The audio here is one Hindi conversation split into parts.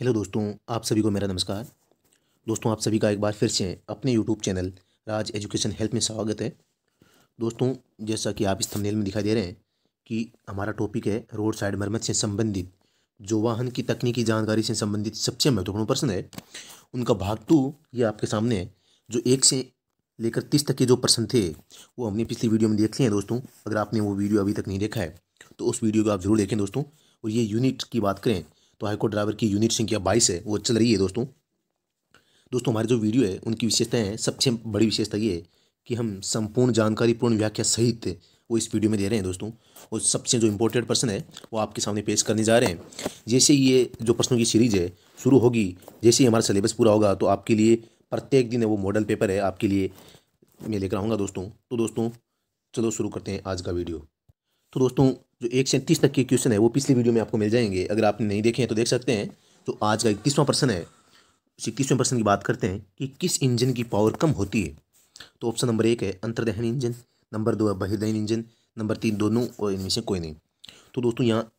हेलो दोस्तों आप सभी को मेरा नमस्कार दोस्तों आप सभी का एक बार फिर से अपने YouTube channel Raj Education Help में स्वागत है दोस्तों जैसा कि आप इस थंबनेल में दिखाई दे रहे हैं कि हमारा टॉपिक है रोड साइड मरम्मत से संबंधित जो वाहन की तकनीकी जानकारी से संबंधित सबसे महत्वपूर्ण प्रश्न है उनका भाग टू ये आपके सामने है जो एक से लेकर तीस तक के जो प्रश्न थे वो हमने पिछली वीडियो में देख लिए हैं दोस्तों अगर आपने वो वीडियो अभी तक नहीं देखा है तो उस वीडियो को आप ज़रूर देखें दोस्तों और ये यूनिट की बात करें तो हाईकोर्ट ड्राइवर की यूनिट संख्या बाईस है वो चल रही है दोस्तों दोस्तों हमारी जो वीडियो है उनकी विशेषताएँ सबसे बड़ी विशेषता ये है कि हम संपूर्ण जानकारी पूर्ण व्याख्या सहित वो इस वीडियो में दे रहे हैं दोस्तों और सबसे जो इम्पोर्टेंट पर्सन है वो आपके सामने पेश करने जा रहे हैं जैसे ये जो प्रश्नों की सीरीज़ है शुरू होगी जैसे ही हमारा सिलेबस पूरा होगा तो आपके लिए प्रत्येक दिन है वो मॉडल पेपर है आपके लिए मैं लेकर आऊँगा दोस्तों तो दोस्तों चलो शुरू करते हैं आज का वीडियो तो दोस्तों जो एक से तीस तक के क्वेश्चन है वो पिछली वीडियो में आपको मिल जाएंगे अगर आपने नहीं देखे हैं तो देख सकते हैं जो तो आज का इक्कीसवां प्रश्न है उस इक्कीसवें प्रश्न की बात करते हैं कि किस इंजन की पावर कम होती है तो ऑप्शन नंबर एक है अंतर्दहन इंजन नंबर दो है बहिर्दहन इंजन नंबर तीन दोनों और इनमें से कोई नहीं तो दोस्तों यहाँ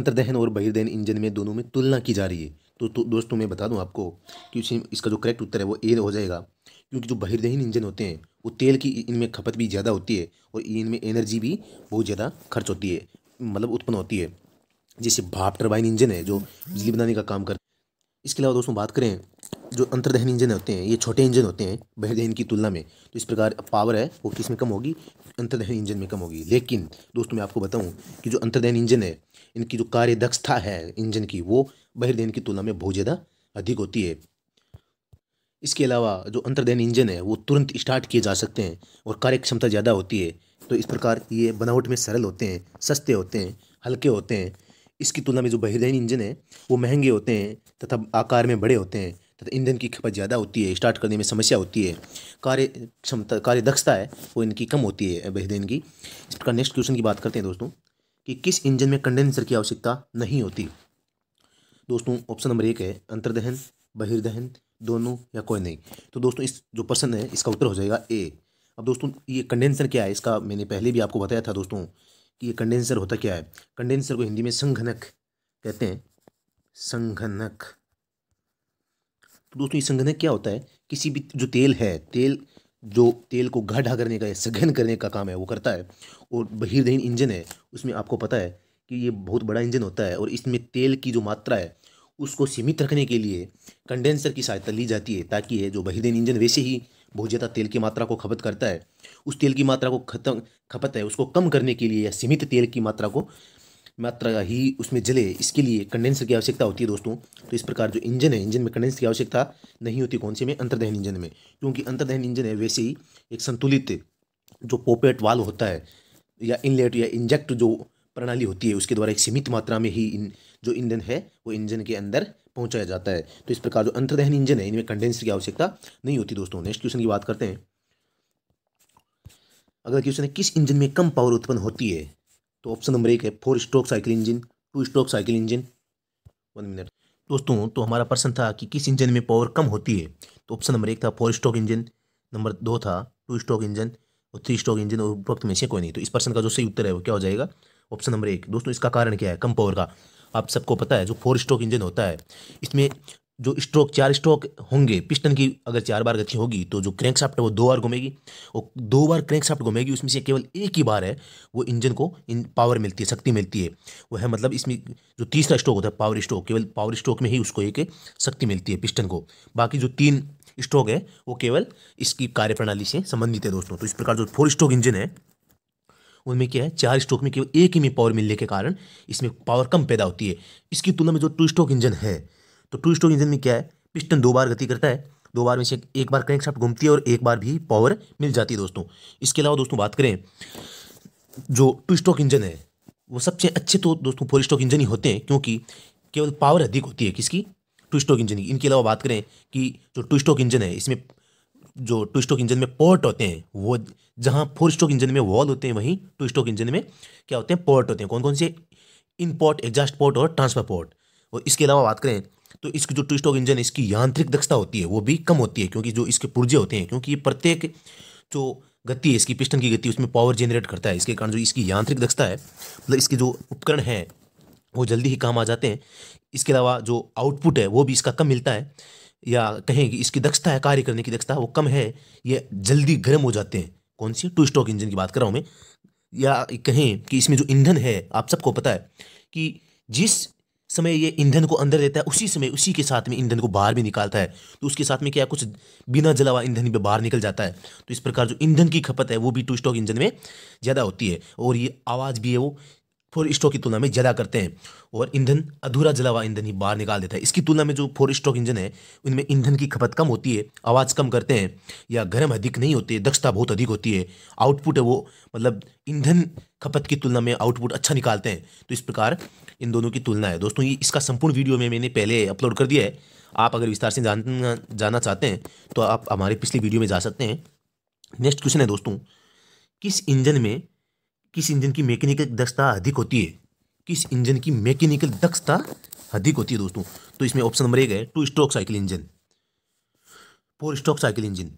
अंतर्दहन और बहिर्दहन इंजन में दोनों में तुलना की जा रही है तो, तो दोस्तों मैं बता दूँ आपको कि इसका जो करेक्ट उत्तर है वो ए हो जाएगा क्योंकि जो बहिर्दहीन इंजन होते हैं वो तेल की इनमें खपत भी ज़्यादा होती है और इनमें एनर्जी भी बहुत ज़्यादा खर्च होती है मतलब उत्पन्न होती है जैसे भाप टर्बाइन इंजन है जो बिजली बनाने का काम करते इसके अलावा दोस्तों बात करें जो अंतर्दहन इंजन होते हैं ये छोटे इंजन होते हैं बहिर्दहन की तुलना में तो इस प्रकार पावर है वो किस में कम होगी अंतर्दहन इंजन में कम होगी लेकिन दोस्तों मैं आपको बताऊं कि जो अंतर्दहन इंजन है इनकी जो कार्य दक्षता है इंजन की वो बहिर्दहन की तुलना में बहुत ज़्यादा अधिक होती है इसके अलावा जो अंतर्दहन इंजन है वो तुरंत स्टार्ट किए जा सकते हैं और कार्य क्षमता ज़्यादा होती है तो इस प्रकार ये बनावट में सरल होते हैं सस्ते होते हैं हल्के होते हैं इसकी तुलना में जो बहिर्दहन इंजन है वो महंगे होते हैं तथा आकार में बड़े होते हैं तथा ईंधन की खपत ज़्यादा होती है स्टार्ट करने में समस्या होती है कार्य क्षमता कार्य दक्षता है वो इनकी कम होती है बहिदेन की इस प्रकार नेक्स्ट क्वेश्चन की बात करते हैं दोस्तों कि किस इंजन में कंडेंसर की आवश्यकता नहीं होती दोस्तों ऑप्शन नंबर एक है अंतर्दहन बहिर्दहन दोनों या कोई नहीं तो दोस्तों इस जो पर्सन है इसका उत्तर हो जाएगा ए अब दोस्तों ये कंडेंसर क्या है इसका मैंने पहले भी आपको बताया था दोस्तों कि ये कंडेंसर होता क्या है कंडेंसर को हिंदी में संघनक कहते हैं संघनक तो दोस्तों ये संघनक क्या होता है किसी भी जो तेल है तेल जो तेल को गाढ़ा करने का या सघन करने का काम है वो करता है और बहिर्दहीन इंजन है उसमें आपको पता है कि ये बहुत बड़ा इंजन होता है और इसमें तेल की जो मात्रा है उसको सीमित रखने के लिए कंडेंसर की सहायता ली जाती है ताकि यह जो बहिदेन इंजन वैसे ही बहुत ज़्यादा तेल की मात्रा को खपत करता है उस तेल की मात्रा को खत्म खपत है उसको कम करने के लिए या सीमित तेल की मात्रा को मात्रा ही उसमें जले इसके लिए कंडेंसर की आवश्यकता होती है दोस्तों तो इस प्रकार जो इंजन है इंजन में कंडेंसर की आवश्यकता नहीं होती कौन से में अंतर्दहन इंजन में क्योंकि अंतर्दहन इंजन है वैसे ही एक संतुलित जो पोपेट वाल होता है या इनलेट या इंजेक्ट जो प्रणाली होती है उसके द्वारा एक सीमित मात्रा में ही इन जो ईंधन है वो इंजन के अंदर पहुंचाया जाता है तो इस प्रकार जो अंतर्दहन इंजन है इनमें कंडेंसर की आवश्यकता नहीं होती दोस्तों नेक्स्ट क्वेश्चन की बात करते हैं अगर क्वेश्चन है किस इंजन में कम पावर उत्पन्न होती है तो ऑप्शन नंबर एक है four stroke cycle engine two stroke cycle engine one minute दोस्तों तो हमारा प्रश्न था कि किस इंजन में पावर कम होती है तो ऑप्शन नंबर एक था फोर स्ट्रोक इंजन नंबर दो था टू स्ट्रोक इंजन और थ्री स्ट्रोक इंजन और उपरोक्त में से कोई नहीं तो इस प्रश्न का जो सही उत्तर है वो क्या हो जाएगा ऑप्शन नंबर एक दोस्तों इसका कारण क्या है कम पावर का आप सबको पता है जो फोर स्ट्रोक इंजन होता है इसमें जो स्ट्रोक चार स्ट्रोक होंगे पिस्टन की अगर चार बार गति होगी तो जो क्रैंक साफ्ट है वो दो बार घूमेगी और दो बार क्रैंक साफ्ट घूमेगी उसमें से केवल एक ही बार है वो इंजन को इन पावर मिलती है शक्ति मिलती है वो है मतलब इसमें जो तीसरा स्ट्रोक होता है पावर स्ट्रोक केवल पावर स्ट्रोक में ही उसको एक शक्ति मिलती है पिस्टन को बाकी जो तीन स्ट्रोक है वो केवल इसकी कार्यप्रणाली से संबंधित है दोस्तों तो इस प्रकार जो फोर स्ट्रोक इंजन है उनमें क्या है चार स्ट्रोक में केवल एक ही में पावर मिलने के कारण इसमें पावर कम पैदा होती है इसकी तुलना में जो टू स्ट्रोक इंजन है तो टू स्ट्रोक इंजन में क्या है पिस्टन दो बार गति करता है दो बार में से एक बार क्रैंक शाफ्ट घूमती है और एक बार भी पावर मिल जाती है दोस्तों इसके अलावा दोस्तों बात करें जो टू स्ट्रोक इंजन है वो सबसे अच्छे तो दोस्तों फोर स्ट्रोक इंजन ही होते हैं क्योंकि केवल पावर अधिक होती है किसकी टू स्ट्रोक इंजन की इनके अलावा बात करें कि जो टू स्ट्रोक इंजन है इसमें जो टू स्ट्रोक इंजन में पोर्ट होते हैं वो जहाँ फोर स्ट्रोक इंजन में वॉल होते हैं वहीं टू स्ट्रोक इंजन में क्या होते हैं पोर्ट होते हैं कौन कौन से इन पोर्ट एग्जास्ट पोर्ट और ट्रांसफर पोर्ट और इसके अलावा बात करें तो इसकी जो टू स्ट्रोक इंजन है इसकी यांत्रिक दक्षता होती है वो भी कम होती है क्योंकि जो इसके पुर्जे होते हैं क्योंकि ये प्रत्येक जो गति है इसकी पिस्टन की गति उसमें पावर जनरेट करता है इसके कारण जो इसकी यांत्रिक दक्षता है मतलब इसके जो उपकरण हैं वो जल्दी ही काम आ जाते हैं इसके अलावा जो आउटपुट है वो भी इसका कम मिलता है या कहें कि इसकी दक्षता है कार्य करने की दक्षता वो कम है ये जल्दी गर्म हो जाते हैं कौन सी टू स्टॉक इंजन की बात कर रहा हूँ मैं या कहें कि इसमें जो ईंधन है आप सबको पता है कि जिस समय ये ईंधन को अंदर देता है उसी समय उसी के साथ में ईंधन को बाहर भी निकालता है तो उसके साथ में क्या कुछ बिना जला हुआ ईंधन भी बाहर निकल जाता है तो इस प्रकार जो ईंधन की खपत है वो भी टू स्टॉक इंजन में ज़्यादा होती है और ये आवाज़ भी है वो फोर स्टॉक की तुलना में ज़्यादा करते हैं और ईंधन अधूरा जला हुआ ईंधन ही बाहर निकाल देता है इसकी तुलना में जो फोर स्टॉक इंजन है उनमें ईंधन की खपत कम होती है आवाज़ कम करते हैं या गर्म अधिक नहीं होती है दक्षता बहुत अधिक होती है आउटपुट है वो मतलब ईंधन खपत की तुलना में आउटपुट अच्छा निकालते हैं तो इस प्रकार इन दोनों की तुलना है दोस्तों ये इसका संपूर्ण वीडियो में मैंने पहले अपलोड कर दिया है आप अगर विस्तार से जान जाना चाहते हैं तो आप हमारे पिछली वीडियो में जा सकते हैं नेक्स्ट क्वेश्चन है दोस्तों किस इंजन में किस इंजन की मैकेनिकल दक्षता अधिक होती है किस इंजन की मैकेनिकल दक्षता अधिक होती है दोस्तों तो इसमें ऑप्शन नंबर एक है two stroke cycle engine four stroke cycle engine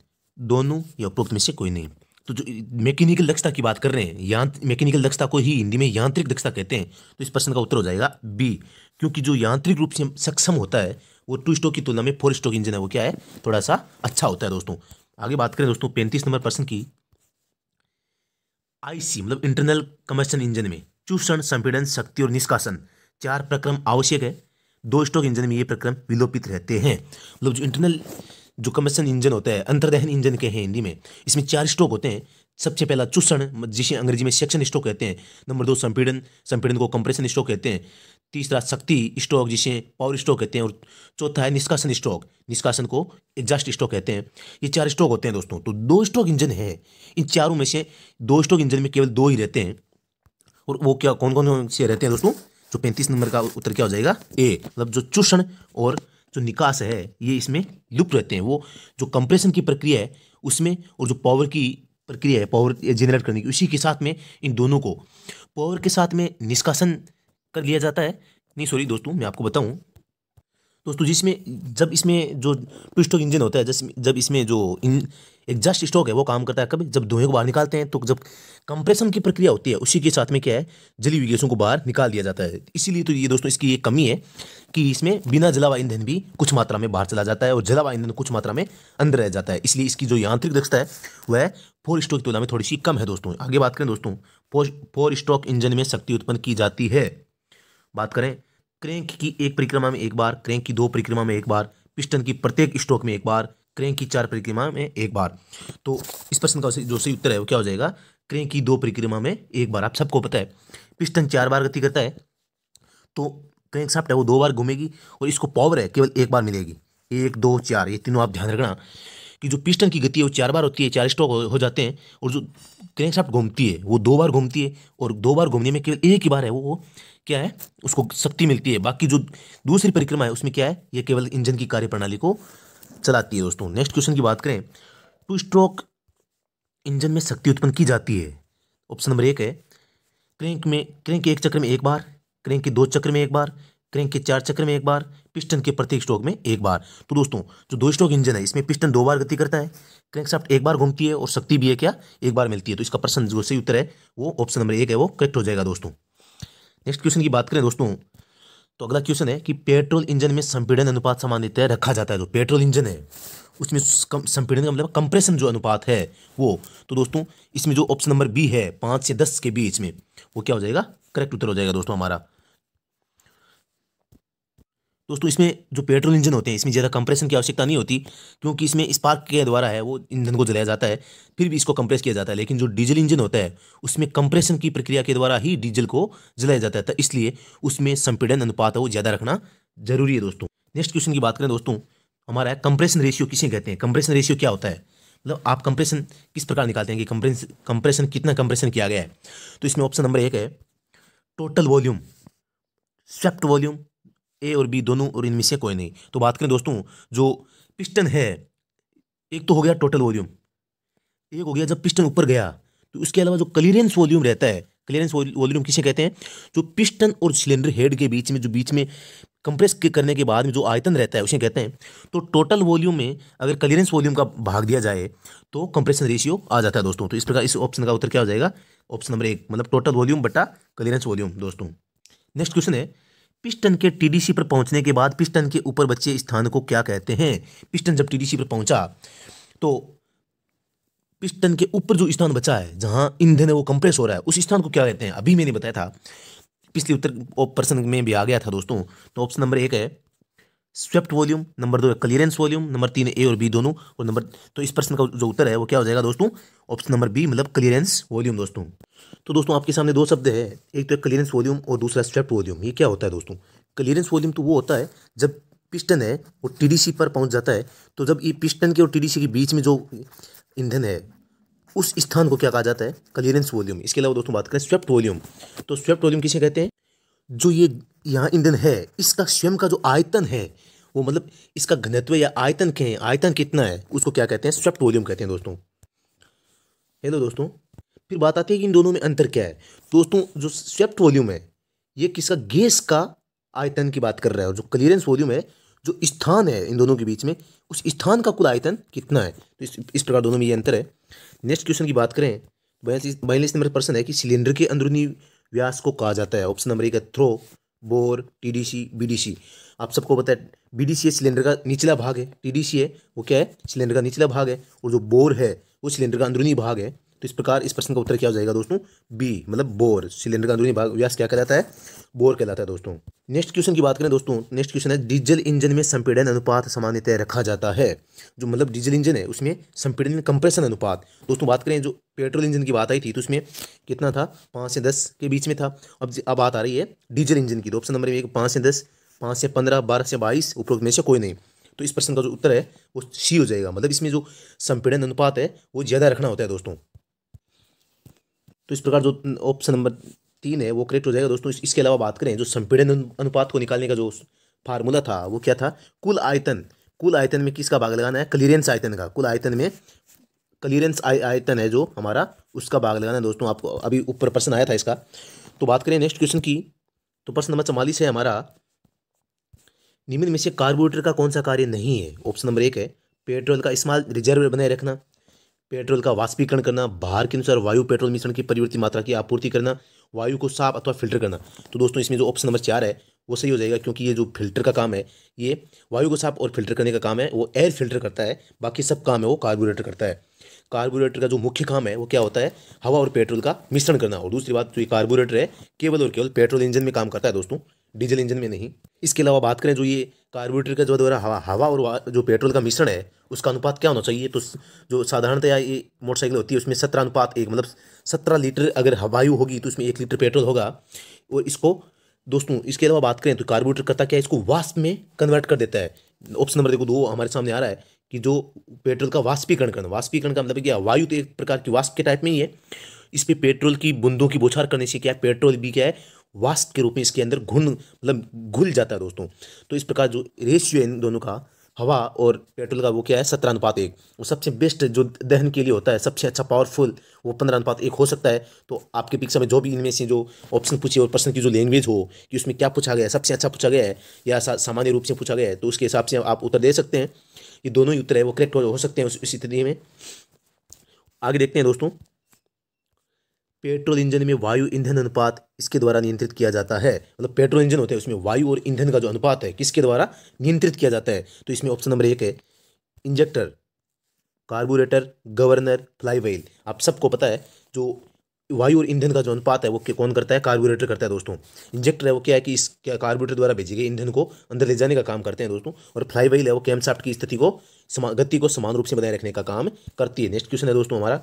दोनों या उपरोक्त में से कोई नहीं तो जो मैकेनिकल दक्षता की बात कर रहे हैं यां मैकेनिकल दक्षता को ही हिंदी में यांत्रिक दक्षता कहते हैं तो इस प्रश्न का उत्तर हो जाएगा बी क्योंकि जो यांत्रिक रूप से सक्षम होता है वो टू स्ट्रोक की तुलना में फोर स्ट्रोक इंजन है वो क्या है थोड़ा सा अच्छा होता है दोस्तों आगे बात करें दोस्तों पैंतीस नंबर प्रश्न की आईसी मतलब इंटरनल कमर्शन इंजन में चूषण संपीड़न शक्ति और निष्कासन चार प्रक्रम आवश्यक है दो स्ट्रोक इंजन में ये प्रक्रम विलोपित रहते हैं मतलब जो इंटरनल जो कमर्शन इंजन होता है अंतर्दहन इंजन के हैं हिंदी में इसमें चार स्ट्रोक होते हैं सबसे पहला चूषण जिसे अंग्रेजी में सेक्शन स्ट्रोक कहते हैं नंबर दो संपीड़न संपीड़न को कंप्रेशन स्ट्रोक कहते हैं तीसरा शक्ति स्टॉक जिसे पावर स्टॉक कहते हैं और चौथा है निष्कासन स्टॉक निष्कासन को एग्जास्ट स्टॉक कहते हैं ये चार स्टॉक होते हैं दोस्तों तो दो स्टॉक इंजन है इन चारों में से दो स्टॉक इंजन में केवल दो ही रहते हैं और वो क्या कौन कौन से रहते हैं दोस्तों जो पैंतीस नंबर का उत्तर क्या हो जाएगा ए मतलब जो चूषण और जो निकास है ये इसमें लुप्त रहते हैं वो जो कंप्रेशन की प्रक्रिया है उसमें और जो पावर की प्रक्रिया है पावर जनरेट करने की उसी के साथ में इन दोनों को पावर के साथ में निष्कासन कर लिया जाता है नहीं सॉरी दोस्तों मैं आपको बताऊँ दोस्तों जिसमें जब इसमें जो टू स्ट्रोक इंजन होता है जिस जब इसमें जो इन एग्जॉस्ट स्ट्रोक है वो काम करता है कभी जब धुएं को बाहर निकालते हैं तो जब कंप्रेशन की प्रक्रिया होती है उसी के साथ में क्या है जली हुई गैसों को बाहर निकाल दिया जाता है इसीलिए तो ये दोस्तों इसकी ये कमी है कि इसमें बिना जलावा ईंधन भी कुछ मात्रा में बाहर चला जाता है और जलावा ईंधन कुछ मात्रा में अंदर रह जाता है इसलिए इसकी जो यांत्रिक दक्षता है वह फोर स्ट्रोक की तुलना में थोड़ी सी कम है दोस्तों आगे बात करें दोस्तों फोर स्ट्रोक इंजन में शक्ति उत्पन्न की जाती है बात करें क्रेंक की एक परिक्रमा में एक बार क्रेंक की दो परिक्रमा में एक बार पिस्टन की प्रत्येक स्ट्रोक में एक बार क्रेंक की चार परिक्रमा में एक बार तो इस प्रश्न का जो सही उत्तर है वो क्या हो जाएगा क्रेंक की दो परिक्रमा में एक बार आप सबको पता है पिस्टन चार बार गति करता है तो क्रेंक साफ्ट है वो दो बार घूमेगी और इसको पावर है केवल एक बार मिलेगी एक दो चार ये तीनों आप ध्यान रखना कि जो पिस्टन की गति है वो चार बार होती है चार स्ट्रोक हो, जाते हैं और जो क्रैंकशाफ्ट घूमती है वो दो बार घूमती है और दो बार घूमने में केवल एक ही बार है वो, वो क्या है उसको शक्ति मिलती है बाकी जो दूसरी परिक्रमा है उसमें क्या है ये केवल इंजन की कार्यप्रणाली को चलाती है दोस्तों नेक्स्ट क्वेश्चन की बात करें टू स्ट्रोक इंजन में शक्ति उत्पन्न की जाती है ऑप्शन नंबर एक है क्रैंक में क्रैंक एक चक्र में एक बार क्रैंक के दो चक्र में एक बार क्रैंक के चार चक्र में एक बार पिस्टन के प्रत्येक स्ट्रोक में एक बार तो दोस्तों जो दो स्ट्रोक इंजन है इसमें पिस्टन दो बार गति करता है क्रैंकशाफ्ट एक बार घूमती है और शक्ति भी है क्या एक बार मिलती है तो इसका प्रश्न जो सही उत्तर है वो ऑप्शन नंबर एक है वो करेक्ट हो जाएगा दोस्तों नेक्स्ट क्वेश्चन की बात करें दोस्तों तो अगला क्वेश्चन है कि पेट्रोल इंजन में संपीड़न अनुपात सामान्यतः रखा जाता है जो पेट्रोल इंजन है उसमें संपीड़न का मतलब कंप्रेशन जो अनुपात है वो तो दोस्तों इसमें जो ऑप्शन नंबर बी है पाँच से दस के बीच में वो क्या हो जाएगा करेक्ट उत्तर हो जाएगा दोस्तों हमारा दोस्तों इसमें जो पेट्रोल इंजन होते हैं इसमें ज़्यादा कंप्रेशन की आवश्यकता नहीं होती क्योंकि इसमें स्पार्क के द्वारा है वो ईंधन को जलाया जाता है फिर भी इसको कंप्रेस किया जाता है लेकिन जो डीजल इंजन होता है उसमें कंप्रेशन की प्रक्रिया के द्वारा ही डीजल को जलाया जाता है तो इसलिए उसमें संपीड़न अनुपात वो ज़्यादा रखना जरूरी है दोस्तों नेक्स्ट क्वेश्चन की बात करें दोस्तों हमारा है कंप्रेशन रेशियो किसे कहते हैं कंप्रेशन रेशियो क्या होता है मतलब आप कंप्रेशन किस प्रकार निकालते हैं कि कंप्रेस कंप्रेशन कितना कंप्रेशन किया गया है तो इसमें ऑप्शन नंबर एक है total volume swept volume A और बी दोनों और इनमें से कोई नहीं तो बात करें दोस्तों जो पिस्टन है एक तो हो गया टोटल वॉल्यूम एक हो गया जब पिस्टन ऊपर गया तो उसके अलावा जो क्लियरेंस वॉल्यूम रहता है क्लियरेंस वॉल्यूम किसे कहते हैं जो पिस्टन और सिलेंडर हेड के बीच में जो बीच में कंप्रेस करने के बाद में जो आयतन रहता है उसे कहते हैं तो टोटल वॉल्यूम में अगर क्लियरेंस वॉल्यूम का भाग दिया जाए तो कंप्रेशन रेशियो आ जाता है दोस्तों तो इस प्रकार इस ऑप्शन का उत्तर क्या हो जाएगा ऑप्शन नंबर एक मतलब टोटल वॉल्यूम बटा क्लियरेंस वॉल्यूम दोस्तों नेक्स्ट क्वेश्चन है पिस्टन के टीडीसी पर पहुंचने के बाद पिस्टन के ऊपर बच्चे स्थान को क्या कहते हैं पिस्टन जब टीडीसी पर पहुंचा तो पिस्टन के ऊपर जो स्थान बचा है जहां ईंधन है वो कंप्रेस हो रहा है उस स्थान को क्या कहते हैं अभी मैंने बताया था पिछले उत्तर प्रश्न में भी आ गया था दोस्तों तो ऑप्शन नंबर एक है स्वेप्ट वॉल्यूम नंबर दो है क्लियरेंस वॉल्यूम नंबर तीन ए और बी दोनों और नंबर तो इस प्रश्न का जो उत्तर है वो क्या हो जाएगा दोस्तों ऑप्शन नंबर बी मतलब क्लियरेंस वॉल्यूम दोस्तों तो दोस्तों आपके सामने दो शब्द है एक तो क्लियरेंस वॉल्यूम और दूसरा स्वेप्ट वॉल्यूम ये क्या होता है दोस्तों क्लियरेंस वॉल्यूम तो वो होता है जब पिस्टन है वो टीडीसी पर पहुंच जाता है तो जब ये पिस्टन के और टीडीसी के बीच में जो ईंधन है उस स्थान को क्या कहा जाता है क्लियरेंस वॉल्यूम इसके अलावा दोस्तों बात करें स्वेप्ट वॉल्यूम तो स्वेप्ट वॉल्यूम किसे कहते हैं जो ये यहाँ ईंधन है इसका स्वयं का जो आयतन है वो मतलब इसका घनत्व या आयतन के आयतन कितना है उसको क्या कहते हैं स्वेप्ट वॉल्यूम कहते हैं दोस्तों हेलो दोस्तों फिर बात आती है कि इन दोनों में अंतर क्या है दोस्तों जो स्वेप्ट वॉल्यूम है ये किसका गैस का आयतन की बात कर रहा है और जो क्लियरेंस वॉल्यूम है जो स्थान है इन दोनों के बीच में उस स्थान का कुल आयतन कितना है तो इस, इस प्रकार दोनों में ये अंतर है नेक्स्ट क्वेश्चन की बात करें बयालीस बयालीस नंबर प्रश्न है कि सिलेंडर के अंदरूनी व्यास को कहा जाता है ऑप्शन नंबर एक है थ्रो बोर टीडीसी बीडीसी आप सबको पता है बीडीसी सिलेंडर का निचला भाग है टीडीसी है वो क्या है सिलेंडर का निचला भाग है और जो बोर है वो सिलेंडर का अंदरूनी भाग है तो इस प्रकार इस प्रश्न का उत्तर क्या हो जाएगा दोस्तों बी मतलब बोर सिलेंडर का अंदरूनी भाग व्यास क्या कहलाता है बोर कहलाता है दोस्तों नेक्स्ट क्वेश्चन की बात करें दोस्तों नेक्स्ट क्वेश्चन है डीजल इंजन में संपीड़न अनुपात सामान्यतः रखा जाता है जो मतलब डीजल इंजन है उसमें संपीड़न कंप्रेशन अनुपात दोस्तों बात करें जो पेट्रोल इंजन की बात आई थी तो उसमें कितना था पाँच से दस के बीच में था अब अब बात आ रही है डीजल इंजन की तो ऑप्शन नंबर एक पाँच से दस पाँच से पंद्रह बारह से बाईस उपरोक्त में से कोई नहीं तो इस प्रश्न का जो उत्तर है वो सी हो जाएगा मतलब इसमें जो संपीड़न अनुपात है वो ज़्यादा रखना होता है दोस्तों तो इस प्रकार जो ऑप्शन नंबर तीन है वो करेक्ट हो जाएगा दोस्तों इसके अलावा बात करें जो संपीड़न अनुपात को निकालने का जो फार्मूला था वो क्या था कुल आयतन कुल आयतन में किसका भाग लगाना है क्लियरेंस आयतन का कुल आयतन में क्लियरेंस आयतन है जो हमारा उसका भाग लगाना है दोस्तों आपको अभी ऊपर प्रश्न आया था इसका तो बात करें नेक्स्ट क्वेश्चन की तो प्रश्न नंबर चवालीस है हमारा निम्न में से कार्बोरेटर का कौन सा कार्य नहीं है ऑप्शन नंबर एक है पेट्रोल का इस्तेमाल रिजर्व बनाए रखना पेट्रोल का वाष्पीकरण करना बाहर के अनुसार वायु पेट्रोल मिश्रण की परिवर्तित मात्रा की आपूर्ति करना वायु को साफ अथवा फिल्टर करना तो दोस्तों इसमें जो ऑप्शन नंबर चार है वो सही हो जाएगा क्योंकि ये जो फिल्टर का काम है ये वायु को साफ और फिल्टर करने का काम है वो एयर फिल्टर करता है बाकी सब काम है वो कार्बोरेटर करता है कार्बोरेटर का जो मुख्य काम है वो क्या होता है हवा और पेट्रोल का मिश्रण करना और दूसरी बात जो ये कार्बोरेटर है केवल और केवल पेट्रोल इंजन में काम करता है दोस्तों डीजल इंजन में नहीं इसके अलावा बात करें जो ये कार्बोरेटर का जो द्वारा हवा हवा और जो पेट्रोल का मिश्रण है उसका अनुपात क्या होना चाहिए तो जो साधारणतया ये मोटरसाइकिल होती है उसमें सत्रह अनुपात एक मतलब सत्रह लीटर अगर हवायु होगी तो उसमें एक लीटर पेट्रोल होगा और इसको दोस्तों इसके अलावा बात करें तो कार्बोरेटर करता क्या है इसको वास्प में कन्वर्ट कर देता है ऑप्शन नंबर देखो दो हमारे सामने आ रहा है कि जो पेट्रोल का वाष्पीकरण करना वाष्पीकरण का मतलब क्या वायु तो एक प्रकार की वाष्प के टाइप में ही है इस पर पे पेट्रोल की बूंदों की बौछार करने से क्या है पेट्रोल भी क्या है वास्ट के रूप में इसके अंदर घुन मतलब घुल जाता है दोस्तों तो इस प्रकार जो रेशियो है इन दोनों का हवा और पेट्रोल का वो क्या है सत्रह अनुपात एक वो सबसे बेस्ट जो दहन के लिए होता है सबसे अच्छा पावरफुल वो पंद्रह अनुपात एक हो सकता है तो आपके पिक्चर में जो भी इनमें से जो ऑप्शन पूछे और पर्सन की जो लैंग्वेज हो कि उसमें क्या पूछा गया है सबसे अच्छा पूछा गया है या सामान्य रूप से पूछा गया है तो उसके हिसाब से आप उत्तर दे सकते हैं ये दोनों ही उत्तर है वो करेक्ट हो सकते हैं उस स्थिति में आगे देखते हैं दोस्तों पेट्रोल इंजन में वायु ईंधन अनुपात इसके द्वारा नियंत्रित किया जाता है मतलब पेट्रोल इंजन होता है उसमें वायु और ईंधन का जो अनुपात है किसके द्वारा नियंत्रित किया जाता है तो इसमें ऑप्शन नंबर एक है इंजेक्टर कार्बोरेटर गवर्नर फ्लाईवेल आप सबको पता है जो वायु और ईंधन का जो अनुपात है वो कौन करता है कार्बोरेटर करता है दोस्तों इंजेक्टर है वो क्या है कि इस कार्बोरेटर द्वारा भेजे गए ईंधन को अंदर ले जाने का काम करते हैं दोस्तों और फ्लाईवेल है वो कैम्पसाफ्ट की स्थिति को समा गति को समान रूप से बनाए रखने का काम करती है नेक्स्ट क्वेश्चन है दोस्तों हमारा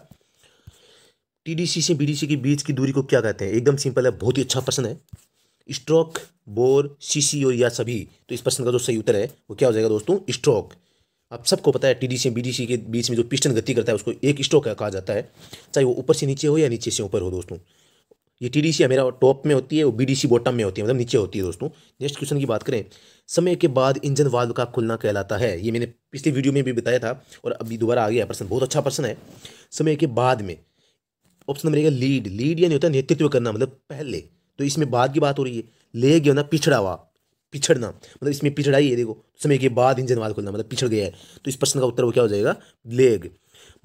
टीडीसी से बीडीसी के बीच की दूरी को क्या कहते हैं एकदम सिंपल है बहुत ही अच्छा प्रश्न है स्ट्रोक बोर सीसी और या सभी तो इस प्रश्न का जो सही उत्तर है वो क्या हो जाएगा दोस्तों स्ट्रोक आप सबको पता है टीडीसी डी बीडीसी के बीच में जो पिस्टन गति करता है उसको एक स्ट्रोक कहा जाता है चाहे वो ऊपर से नीचे हो या नीचे से ऊपर हो दोस्तों ये टी डी सी टॉप में होती है वो बी डी सी बॉटम में होती है मतलब नीचे होती है दोस्तों नेक्स्ट क्वेश्चन की बात करें समय के बाद इंजन वाल्व का खुलना कहलाता है ये मैंने पिछले वीडियो में भी बताया था और अभी दोबारा आ गया प्रश्न बहुत अच्छा प्रश्न है समय के बाद में ऑप्शन नंबर एक लीड लीड यानी होता है नेतृत्व करना मतलब पहले तो इसमें बाद की बात हो रही है ले गया होना पिछड़ा हुआ पिछड़ना मतलब इसमें पिछड़ा ही है देखो समय के बाद इंजन वाल खुलना मतलब पिछड़ गया है तो इस प्रश्न का उत्तर वो क्या हो जाएगा लेग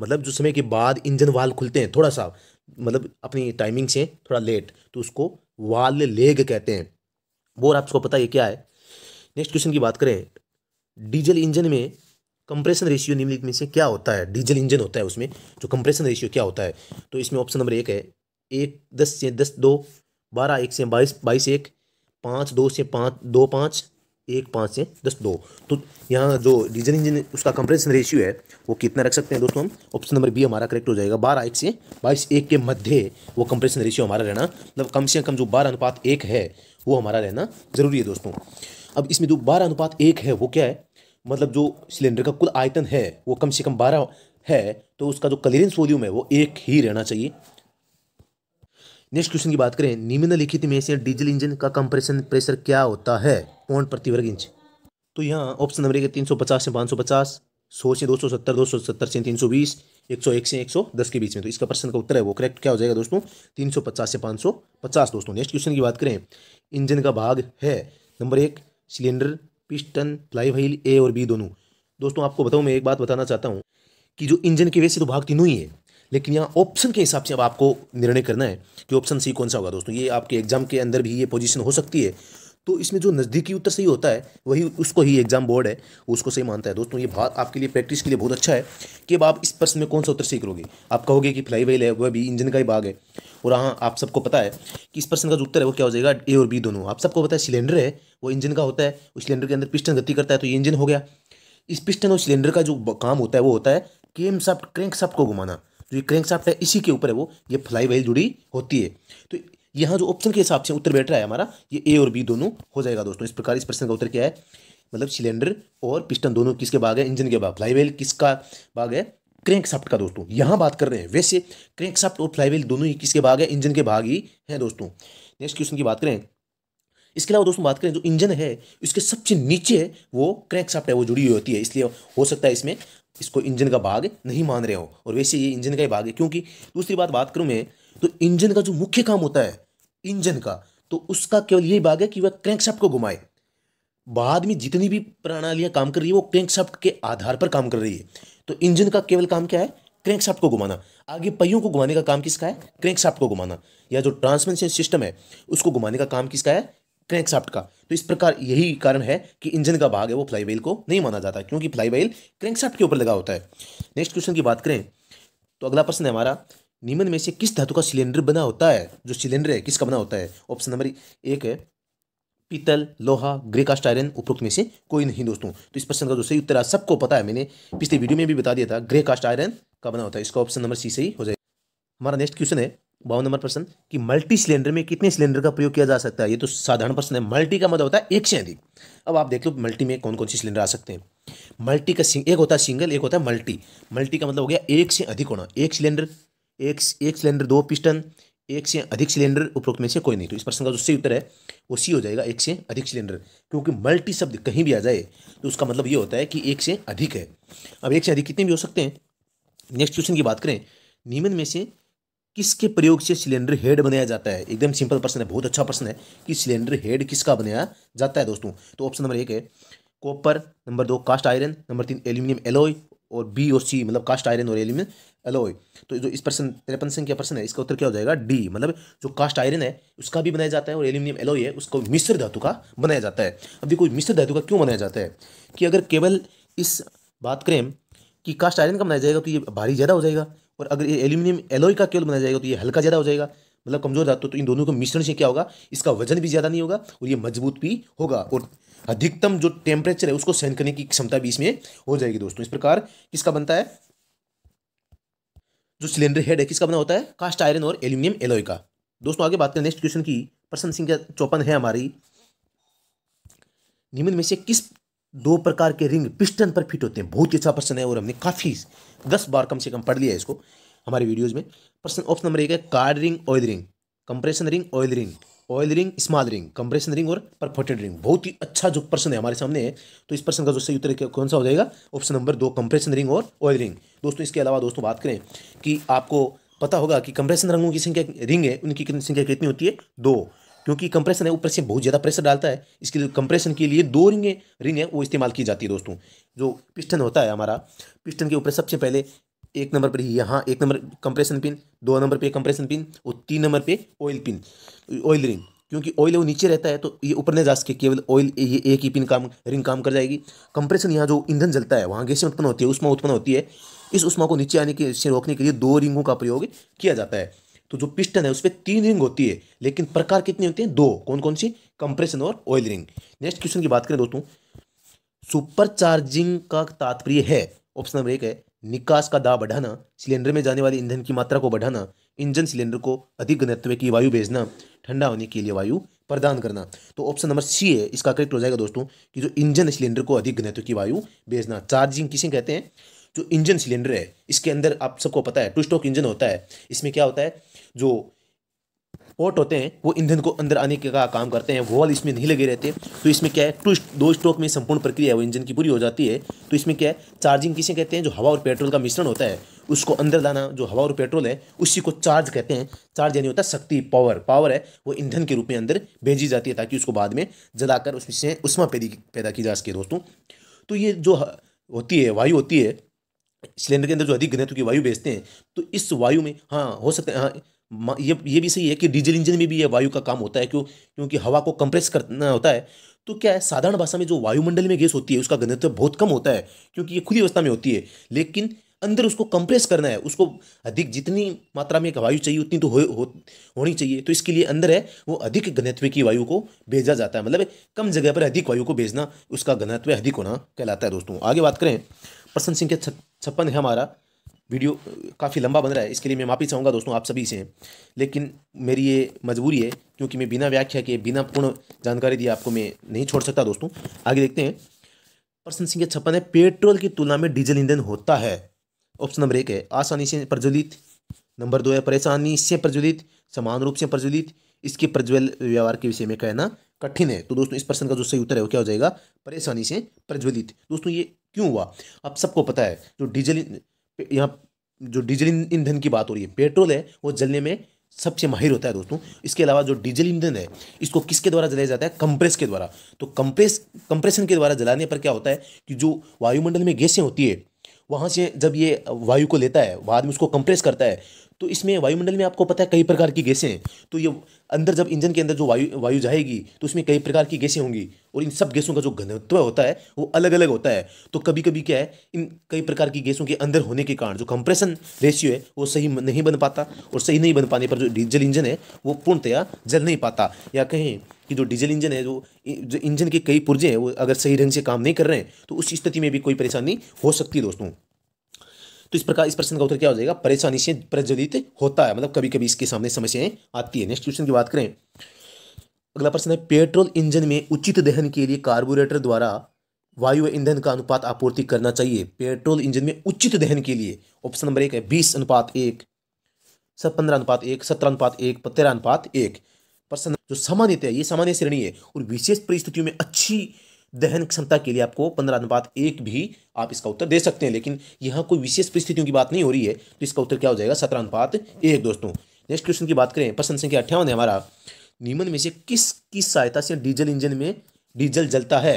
मतलब जो समय के बाद इंजन वाल खुलते हैं थोड़ा सा मतलब अपनी टाइमिंग से थोड़ा लेट तो उसको वाल लेग कहते हैं वो और आपको पता है क्या है नेक्स्ट क्वेश्चन की बात करें डीजल इंजन में कंप्रेशन रेशियो निम्नलिखित में से क्या होता है डीजल इंजन होता है उसमें जो कंप्रेशन रेशियो क्या होता है तो इसमें ऑप्शन नंबर एक है एक दस से दस दो बारह एक से बाईस बाईस एक पाँच दो से पाँच दो पाँच एक पाँच से दस दो तो यहाँ जो डीजल इंजन उसका कंप्रेशन रेशियो है वो कितना रख सकते हैं दोस्तों हम ऑप्शन नंबर बी हमारा करेक्ट हो जाएगा बारह एक से बाईस एक के मध्य वो कंप्रेशन रेशियो हमारा रहना मतलब कम से कम जो बारह अनुपात एक है वो हमारा रहना जरूरी है दोस्तों अब इसमें जो बारह अनुपात एक है वो क्या है मतलब जो सिलेंडर का कुल आयतन है वो कम से कम बारह है तो उसका जो क्लियरेंस वॉल्यूम है वो एक ही रहना चाहिए नेक्स्ट क्वेश्चन की बात करें निम्नलिखित में से डीजल इंजन का कंप्रेशन प्रेशर क्या होता है पॉइंट प्रति वर्ग इंच तो यहाँ ऑप्शन नंबर एक तीन सौ पचास से पाँच सौ पचास सौ से दो सौ सत्तर दो सौ सत्तर से तीन सौ बीस एक सौ एक से एक सौ दस के बीच में तो इसका प्रश्न का उत्तर है वो करेक्ट क्या हो जाएगा दोस्तों तीन सौ पचास से पाँच सौ पचास दोस्तों नेक्स्ट क्वेश्चन की बात करें इंजन का भाग है नंबर एक cylinder piston flywheel A और बी दोनों दोस्तों आपको बताऊँ मैं एक बात बताना चाहता हूँ कि जो इंजन की वजह से तो भाग तीनों ही है लेकिन यहाँ ऑप्शन के हिसाब से अब आपको निर्णय करना है कि ऑप्शन सी कौन सा होगा दोस्तों ये आपके एग्जाम के अंदर भी ये पोजीशन हो सकती है तो इसमें जो नज़दीकी उत्तर सही होता है वही उसको ही एग्जाम बोर्ड है उसको सही मानता है दोस्तों ये बात आपके लिए प्रैक्टिस के लिए बहुत अच्छा है कि अब आप इस प्रश्न में कौन सा उत्तर सही करोगे आप कहोगे कि फ्लाई व्हील है वह भी इंजन का ही भाग है और हाँ आप सबको पता है कि इस प्रश्न का जो उत्तर है वो क्या हो जाएगा ए और बी दोनों आप सबको पता है सिलेंडर है वो इंजन का होता है उस सिलेंडर के अंदर पिस्टन गति करता है तो ये इंजन हो गया इस पिस्टन और सिलेंडर का जो काम होता है वो होता है केम साफ्ट क्रैंक साफ्ट को घुमाना जो ये क्रैंक साफ्ट है इसी के ऊपर है वो ये फ्लाई व्हील जुड़ी होती है तो यहाँ जो ऑप्शन के हिसाब से उत्तर बैठ रहा है हमारा ये ए और बी दोनों हो जाएगा दोस्तों इस प्रकार इस प्रश्न का उत्तर क्या है मतलब सिलेंडर और पिस्टन दोनों किसके भाग है इंजन के भाग फ्लाईवेल किसका भाग है क्रैंक साफ्ट का दोस्तों यहाँ बात कर रहे हैं वैसे क्रैंक साफ्ट और फ्लाईवेल दोनों ही किसके भाग है इंजन के भाग ही हैं दोस्तों नेक्स्ट क्वेश्चन की बात करें इसके अलावा दोस्तों बात करें जो इंजन है इसके सबसे नीचे वो क्रैंक साफ्ट है वो जुड़ी हुई होती है इसलिए हो सकता है इसमें इसको इंजन का भाग नहीं मान रहे हो और वैसे ये इंजन का ही भाग है क्योंकि दूसरी बात बात करूँ मैं तो इंजन का जो मुख्य काम होता है इंजन का तो उसका केवल यही भाग है कि वह क्रैंकशाफ्ट को घुमाए बाद में जितनी भी प्रणालियां काम कर रही है वो क्रैंकशाफ्ट के आधार पर काम कर रही है तो इंजन का केवल काम क्या है क्रैंकशाफ्ट को घुमाना आगे पहियों को घुमाने का काम किसका है क्रैंकशाफ्ट को घुमाना या जो ट्रांसमिशन सिस्टम है उसको घुमाने का काम किसका है क्रैंकशाफ्ट का तो इस प्रकार यही कारण है कि इंजन का भाग है वो फ्लाईवेल को नहीं माना जाता क्योंकि फ्लाईवेल क्रैंकशाफ्ट के ऊपर लगा होता है नेक्स्ट क्वेश्चन की बात करें तो अगला प्रश्न है हमारा निम्न में से किस धातु का सिलेंडर बना होता है जो सिलेंडर है किसका बना होता है ऑप्शन नंबर एक है पीतल लोहा ग्रे कास्ट आयरन उपरोक्त में से कोई नहीं दोस्तों तो इस प्रश्न का जो सही उत्तर है सबको पता है मैंने पिछले वीडियो में भी बता दिया था ग्रे कास्ट आयरन का बना होता है इसका ऑप्शन नंबर सी सही हो जाएगा हमारा नेक्स्ट क्वेश्चन है बावन नंबर प्रश्न कि मल्टी सिलेंडर में कितने सिलेंडर का प्रयोग किया जा सकता है ये तो साधारण प्रश्न है मल्टी का मतलब होता है एक से अधिक अब आप देख लो मल्टी में कौन कौन से सिलेंडर आ सकते हैं मल्टी का एक होता है सिंगल एक होता है मल्टी मल्टी का मतलब हो गया एक से अधिक होना एक सिलेंडर एक एक सिलेंडर दो पिस्टन एक से अधिक सिलेंडर उपरोक्त में से कोई नहीं तो इस प्रश्न का जो सही उत्तर है वो सी हो जाएगा एक से अधिक सिलेंडर क्योंकि मल्टी शब्द कहीं भी आ जाए तो उसका मतलब ये होता है कि एक से अधिक है अब एक से अधिक कितने भी हो सकते हैं नेक्स्ट क्वेश्चन की बात करें नियमन में से किसके प्रयोग से सिलेंडर हेड बनाया जाता है एकदम सिंपल प्रश्न है बहुत अच्छा प्रश्न है कि सिलेंडर हेड किसका बनाया जाता है दोस्तों तो ऑप्शन नंबर एक है कॉपर नंबर दो कास्ट आयरन नंबर तीन एल्यूमिनियम एलोय और बी और सी मतलब कास्ट आयरन और एल्यूमिन एलोय तो जो इस पर्सन तिरपन संख्या पर्सन है इसका उत्तर क्या हो जाएगा डी मतलब जो कास्ट आयरन है उसका भी बनाया जाता है और एल्यूमिनियम एलोय है उसको मिश्र धातु का बनाया जाता है अब देखो मिश्र धातु का क्यों बनाया जाता है कि अगर केवल इस बात करें कि कास्ट आयरन का बनाया जाएगा तो ये भारी ज़्यादा हो जाएगा और अगर ये एल्यूमिनियम एलोय का केवल बनाया जाएगा तो ये हल्का ज़्यादा हो जाएगा मतलब कमज़ोर धातु तो इन दोनों के मिश्रण से क्या होगा इसका वजन भी ज़्यादा नहीं होगा और ये मजबूत भी होगा और अधिकतम जो टेम्परेचर है उसको सहन करने की क्षमता भी इसमें हो जाएगी दोस्तों इस प्रकार किसका बनता है जो सिलेंडर हेड है किसका बना होता है कास्ट आयरन और एल्यूमिनियम एलोय का दोस्तों आगे बात करें नेक्स्ट क्वेश्चन की प्रश्न सिंह चौपन है हमारी निम्न में से किस दो प्रकार के रिंग पिस्टन पर फिट होते हैं बहुत ही अच्छा प्रश्न है और हमने काफ़ी दस बार कम से कम पढ़ लिया है इसको हमारे वीडियोज़ में प्रश्न ऑप्शन नंबर एक है card ring oil ring compression ring oil ring oil ring small ring compression ring और परफोटेड रिंग बहुत ही अच्छा जो प्रश्न है हमारे सामने है तो इस प्रश्न का जो सही उत्तर कौन सा हो जाएगा ऑप्शन नंबर दो कंप्रेशन रिंग और ऑयल रिंग दोस्तों इसके अलावा दोस्तों बात करें कि आपको पता होगा कि कंप्रेशन रंगों की संख्या रिंग है उनकी संख्या कितनी होती है दो क्योंकि कंप्रेशन है ऊपर से बहुत ज़्यादा प्रेशर डालता है इसके लिए कंप्रेशन के लिए दो रिंगें रिंग है वो इस्तेमाल की जाती है दोस्तों जो पिस्टन होता है हमारा पिस्टन के ऊपर सबसे पहले एक नंबर पर ही यहाँ एक नंबर कंप्रेशन पिन दो नंबर पे कंप्रेशन पिन और तीन नंबर पे ऑयल पिन ऑयल रिंग क्योंकि ऑयल वो नीचे रहता है तो ये ऊपर नहीं जा सके केवल ऑयल ये एक ही पिन काम रिंग काम कर जाएगी कंप्रेशन यहाँ जो ईंधन जलता है वहाँ गैसें उत्पन्न होती है उष्मा उत्पन्न होती है इस उष्मा को नीचे आने के से रोकने के लिए दो रिंगों का प्रयोग किया जाता है तो जो पिस्टन है उस पर तीन रिंग होती है लेकिन प्रकार कितने होते हैं दो कौन कौन सी कंप्रेशन और ऑयल रिंग नेक्स्ट क्वेश्चन की बात करें दोस्तों सुपर चार्जिंग का तात्पर्य है ऑप्शन नंबर एक है निकास का दाब बढ़ाना सिलेंडर में जाने वाले ईंधन की मात्रा को बढ़ाना इंजन सिलेंडर को अधिक घनत्व की वायु भेजना ठंडा होने के लिए वायु प्रदान करना तो ऑप्शन नंबर सी है इसका करेक्ट हो जाएगा दोस्तों कि जो इंजन सिलेंडर को अधिक घनत्व की वायु भेजना चार्जिंग किसे कहते हैं जो इंजन सिलेंडर है इसके अंदर आप सबको पता है टू स्टॉक इंजन होता है इसमें क्या होता है जो पोर्ट होते हैं वो ईंधन को अंदर आने का काम करते हैं वॉल इसमें नहीं लगे रहते तो इसमें क्या है टू दो स्ट्रोक में संपूर्ण प्रक्रिया है वो इंजन की पूरी हो जाती है तो इसमें क्या है चार्जिंग किसे कहते हैं जो हवा और पेट्रोल का मिश्रण होता है उसको अंदर लाना जो हवा और पेट्रोल है उसी को चार्ज कहते हैं चार्ज यानी होता है शक्ति पावर पावर है वो ईंधन के रूप में अंदर भेजी जाती है ताकि उसको बाद में जलाकर उसमें से उष्मा पैदा की जा सके दोस्तों तो ये जो होती है वायु होती है सिलेंडर के अंदर जो अधिक घनत्व की वायु भेजते हैं तो इस वायु में हाँ हो सकता है हाँ ये ये भी सही है कि डीजल इंजन में भी ये वायु का काम होता है क्यों क्योंकि हवा को कंप्रेस करना होता है तो क्या है साधारण भाषा में जो वायुमंडल में गैस होती है उसका घनत्व बहुत कम होता है क्योंकि ये खुली अवस्था में होती है लेकिन अंदर उसको कंप्रेस करना है उसको अधिक जितनी मात्रा में वायु चाहिए उतनी तो हो, हो होनी चाहिए तो इसके लिए अंदर है वो अधिक घनत्व की वायु को भेजा जाता है मतलब कम जगह पर अधिक वायु को भेजना उसका घनत्व अधिक होना कहलाता है दोस्तों आगे बात करें प्रश्न संख्या छप्पन है हमारा वीडियो काफ़ी लंबा बन रहा है इसके लिए मैं माफ़ी चाहूँगा दोस्तों आप सभी से लेकिन मेरी ये मजबूरी है क्योंकि मैं बिना व्याख्या के बिना पूर्ण जानकारी दिए आपको मैं नहीं छोड़ सकता दोस्तों आगे देखते हैं प्रश्न संख्या छप्पन है पेट्रोल की तुलना में डीजल ईंधन होता है ऑप्शन नंबर एक है आसानी से प्रज्वलित नंबर दो है परेशानी से प्रज्वलित समान रूप से प्रज्वलित इसके प्रज्वल व्यवहार के विषय में कहना कठिन है तो दोस्तों इस प्रश्न का जो सही उत्तर है वो क्या हो जाएगा परेशानी से प्रज्वलित दोस्तों ये क्यों हुआ आप सबको पता है जो डीजल यहाँ जो डीजल ईंधन की बात हो रही है पेट्रोल है वो जलने में सबसे माहिर होता है दोस्तों इसके अलावा जो डीजल ईंधन है इसको किसके द्वारा जलाया जाता है कंप्रेस के द्वारा तो कंप्रेस कंप्रेशन के द्वारा जलाने पर क्या होता है कि जो वायुमंडल में गैसें होती है वहाँ से जब ये वायु को लेता है बाद में उसको कंप्रेस करता है तो इसमें वायुमंडल में आपको पता है कई प्रकार की गैसें हैं तो ये अंदर जब इंजन के अंदर जो वायु वायु जाएगी तो उसमें कई प्रकार की गैसें होंगी और इन सब गैसों का जो घनत्व होता है वो अलग अलग होता है तो कभी कभी क्या है इन कई प्रकार की गैसों के अंदर होने के कारण जो कंप्रेशन रेशियो है वो सही नहीं बन पाता और सही नहीं बन पाने पर जो डीजल इंजन है वो पूर्णतया जल नहीं पाता या कहें कि जो डीजल इंजन है जो जो इंजन के कई पुर्जे हैं वो अगर सही ढंग से काम नहीं कर रहे हैं तो उस स्थिति में भी कोई परेशानी हो सकती है दोस्तों तो इस प्रकार इस प्रश्न का उत्तर क्या हो जाएगा परेशानी से प्रज्वलित होता है मतलब कभी कभी इसके सामने समस्याएं आती है नेक्स्ट क्वेश्चन की बात करें अगला प्रश्न है पेट्रोल इंजन में उचित दहन के लिए कार्बोरेटर द्वारा वायु ईंधन का अनुपात आपूर्ति करना चाहिए पेट्रोल इंजन में उचित दहन के लिए ऑप्शन नंबर एक है बीस अनुपात एक सत पंद्रह अनुपात एक सत्रह अनुपात एक तेरह अनुपात एक प्रश्न जो सामान्यतः ये सामान्य श्रेणी है और विशेष परिस्थितियों में अच्छी दहन क्षमता के लिए आपको पंद्रह अनुपात एक भी आप इसका उत्तर दे सकते हैं लेकिन यहाँ कोई विशेष परिस्थितियों की बात नहीं हो रही है तो इसका उत्तर क्या हो जाएगा सत्रह अनुपात एक दोस्तों नेक्स्ट क्वेश्चन की बात करें प्रश्न संख्या अट्ठावन है हमारा निम्न में से किस किस सहायता से डीजल इंजन में डीजल जलता है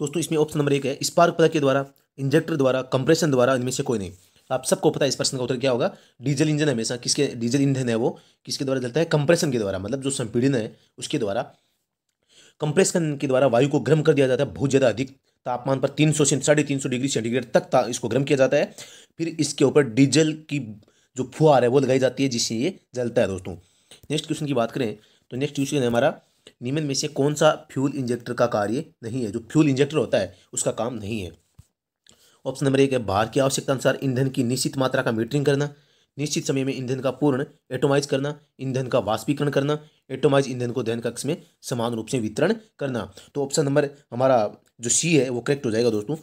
दोस्तों इसमें ऑप्शन नंबर एक है स्पार्क प्लग के द्वारा इंजेक्टर द्वारा कंप्रेशन द्वारा इनमें से कोई नहीं आप सबको पता है इस प्रश्न का उत्तर क्या होगा डीजल इंजन हमेशा किसके डीजल इंधन है वो किसके द्वारा जलता है कंप्रेशन के द्वारा मतलब जो संपीड़न है उसके द्वारा कंप्रेशन के द्वारा वायु को गर्म कर दिया जाता है बहुत ज़्यादा अधिक तापमान पर तीन सौ से साढ़े तीन सौ डिग्री सेंटीग्रेड तक इसको गर्म किया जाता है फिर इसके ऊपर डीजल की जो फुहार है वो लगाई जाती है जिससे ये जलता है दोस्तों नेक्स्ट क्वेश्चन की बात करें तो नेक्स्ट क्वेश्चन है हमारा निम्न में से कौन सा फ्यूल इंजेक्टर का कार्य नहीं है जो फ्यूल इंजेक्टर होता है उसका काम नहीं है ऑप्शन नंबर एक है बाहर की आवश्यकता अनुसार ईंधन की निश्चित मात्रा का मीटरिंग करना निश्चित समय में ईंधन का पूर्ण एटोमाइज करना ईंधन का वाष्पीकरण करना एटोमाइज ईंधन को दहन कक्ष में समान रूप से वितरण करना तो ऑप्शन नंबर हमारा जो सी है वो करेक्ट हो जाएगा दोस्तों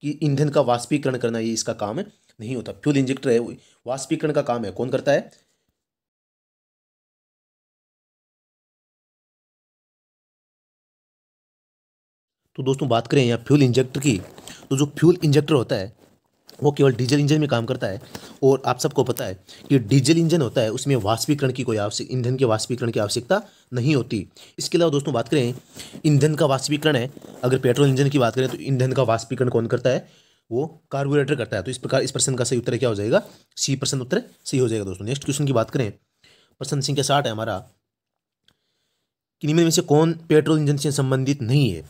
कि ईंधन का वाष्पीकरण करना ये इसका काम नहीं होता फ्यूल इंजेक्टर है वाष्पीकरण का काम है कौन करता है तो दोस्तों बात करें यहाँ फ्यूल इंजेक्टर की तो जो फ्यूल इंजेक्टर होता है वो केवल डीजल इंजन में काम करता है और आप सबको पता है कि डीजल इंजन होता है उसमें वाष्पीकरण की कोई आवश्यक ईंधन के वाष्पीकरण की आवश्यकता नहीं होती इसके अलावा दोस्तों बात करें ईंधन का वाष्पीकरण है अगर पेट्रोल इंजन की बात करें तो ईंधन का वाष्पीकरण कौन करता है वो कार्बोरेटर करता है तो इस प्रकार इस प्रश्न का सही उत्तर क्या हो जाएगा सी प्रश्न उत्तर सही हो जाएगा दोस्तों नेक्स्ट क्वेश्चन की बात करें प्रश्न संख्या साठ है हमारा कि निम्न में से कौन पेट्रोल इंजन से संबंधित नहीं है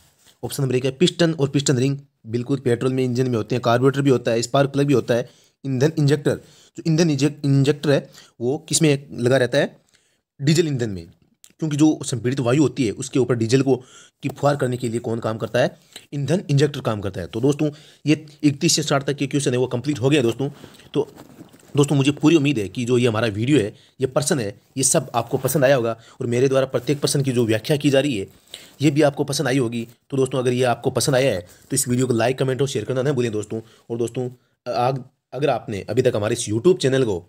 ऑप्शन नंबर एक है पिस्टन और पिस्टन रिंग बिल्कुल पेट्रोल में इंजन में होते हैं कार्बोरेटर भी होता है स्पार्क प्लग भी होता है ईंधन इंजेक्टर जो ईंधन इंजेक्टर है वो किस में लगा रहता है डीजल ईंधन में क्योंकि जो संपीड़ित वायु होती है उसके ऊपर डीजल को की फुहार करने के लिए कौन काम करता है ईंधन इंजेक्टर काम करता है तो दोस्तों ये इकतीस से साठ तक के क्वेश्चन है वो कंप्लीट हो गया दोस्तों तो दोस्तों मुझे पूरी उम्मीद है कि जो ये हमारा वीडियो है ये पर्सन है ये सब आपको पसंद आया होगा और मेरे द्वारा प्रत्येक पर्सन की जो व्याख्या की जा रही है ये भी आपको पसंद आई होगी तो दोस्तों अगर ये आपको पसंद आया है तो इस वीडियो को लाइक कमेंट और शेयर करना ना भूलें दोस्तों और दोस्तों आग अगर आपने अभी तक हमारे इस यूट्यूब चैनल को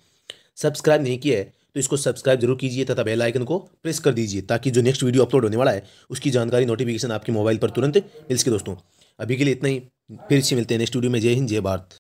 सब्सक्राइब नहीं किया है तो इसको सब्सक्राइब जरूर कीजिए तथा बेल आइकन को प्रेस कर दीजिए ताकि जो नेक्स्ट वीडियो अपलोड होने वाला है उसकी जानकारी नोटिफिकेशन आपके मोबाइल पर तुरंत मिल सके दोस्तों अभी के लिए इतना ही फिर से मिलते हैं नेक्स्ट वीडियो में जय हिंद जय भारत